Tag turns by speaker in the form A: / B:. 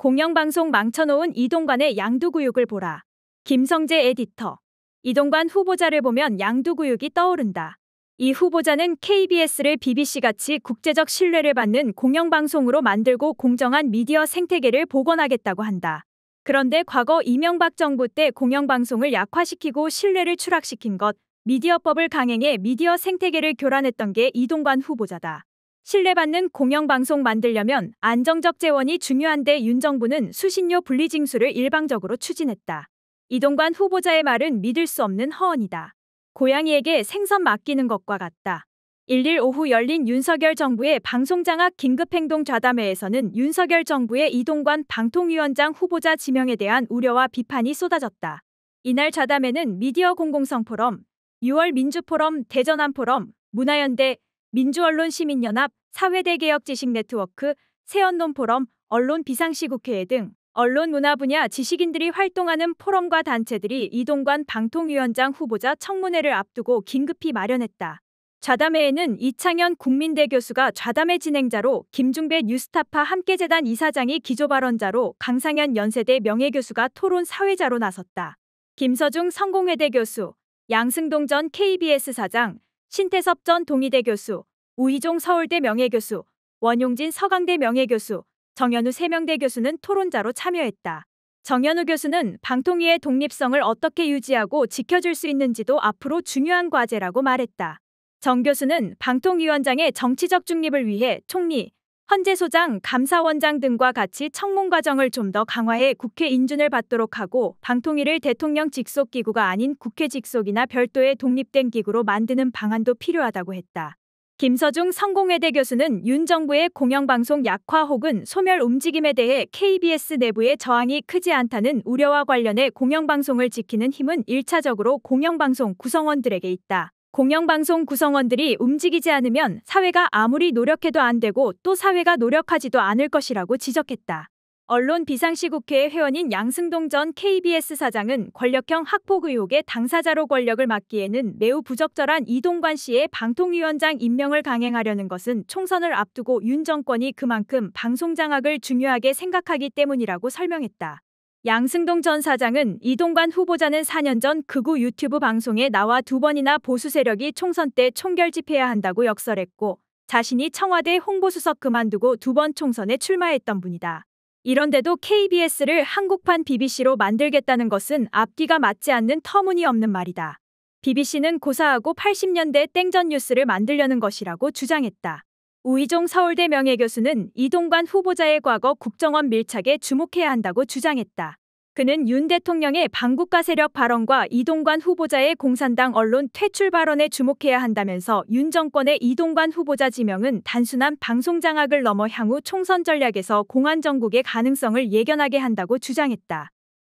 A: 공영방송 망쳐놓은 이동관의 양두구육을 보라. 김성재 에디터. 이동관 후보자를 보면 양두구육이 떠오른다. 이 후보자는 KBS를 BBC같이 국제적 신뢰를 받는 공영방송으로 만들고 공정한 미디어 생태계를 복원하겠다고 한다. 그런데 과거 이명박 정부 때 공영방송을 약화시키고 신뢰를 추락시킨 것, 미디어법을 강행해 미디어 생태계를 교란했던 게 이동관 후보자다. 신뢰받는 공영방송 만들려면 안정적 재원이 중요한데 윤 정부는 수신료 분리징수를 일방적으로 추진했다. 이동관 후보자의 말은 믿을 수 없는 허언이다. 고양이에게 생선 맡기는 것과 같다. 1일 오후 열린 윤석열 정부의 방송장악 긴급행동 좌담회에서는 윤석열 정부의 이동관 방통위원장 후보자 지명에 대한 우려와 비판이 쏟아졌다. 이날 좌담회는 미디어 공공성 포럼, 6월 민주포럼, 대전안 포럼, 문화연대, 민주언론 시민연합, 사회대개혁 지식 네트워크, 새언론 포럼, 언론 비상시국회회 등 언론 문화 분야 지식인들이 활동하는 포럼과 단체들이 이동관 방통위원장 후보자 청문회를 앞두고 긴급히 마련했다. 좌담회에는 이창현 국민대 교수가 좌담회 진행자로 김중배 뉴스타파 함께재단 이사장이 기조 발언자로 강상현 연세대 명예교수가 토론 사회자로 나섰다. 김서중 성공회대 교수, 양승동 전 KBS 사장, 신태섭 전 동의대 교수, 우희종 서울대 명예교수, 원용진 서강대 명예교수, 정현우 세명대 교수는 토론자로 참여했다. 정현우 교수는 방통위의 독립성을 어떻게 유지하고 지켜줄 수 있는지도 앞으로 중요한 과제라고 말했다. 정 교수는 방통위원장의 정치적 중립을 위해 총리, 헌재소장, 감사원장 등과 같이 청문 과정을 좀 더 강화해 국회 인준을 받도록 하고 방통위를 대통령 직속 기구가 아닌 국회 직속이나 별도의 독립된 기구로 만드는 방안도 필요하다고 했다. 김서중 성공회대 교수는 윤 정부의 공영방송 약화 혹은 소멸 움직임에 대해 KBS 내부의 저항이 크지 않다는 우려와 관련해 공영방송을 지키는 힘은 1차적으로 공영방송 구성원들에게 있다. 공영방송 구성원들이 움직이지 않으면 사회가 아무리 노력해도 안 되고 또 사회가 노력하지도 않을 것이라고 지적했다. 언론 비상시국회 의 회원인 양승동 전 KBS 사장은 권력형 학폭 의혹의 당사자로 권력을 막기에는 매우 부적절한 이동관 씨의 방통위원장 임명을 강행하려는 것은 총선을 앞두고 윤 정권이 그만큼 방송 장악을 중요하게 생각하기 때문이라고 설명했다. 양승동 전 사장은 이동관 후보자는 4년 전 극우 유튜브 방송에 나와 두 번이나 보수 세력이 총선 때 총결 집해야 한다고 역설했고 자신이 청와대 홍보수석 그만두고 두 번 총선에 출마했던 분이다. 이런데도 KBS를 한국판 BBC로 만들겠다는 것은 앞뒤가 맞지 않는 터무니없는 말이다. BBC는 고사하고 80년대 땡전 뉴스를 만들려는 것이라고 주장했다. 우이종 서울대 명예교수는 이동관 후보자의 과거 국정원 밀착에 주목해야 한다고 주장했다. 그는 윤 대통령의 반국가 세력 발언과 이동관 후보자의 공산당 언론 퇴출 발언에 주목해야 한다면서 윤 정권의 이동관 후보자 지명은 단순한 방송 장악을 넘어 향후 총선 전략에서 공안 정국의 가능성을 예견하게 한다고 주장했다.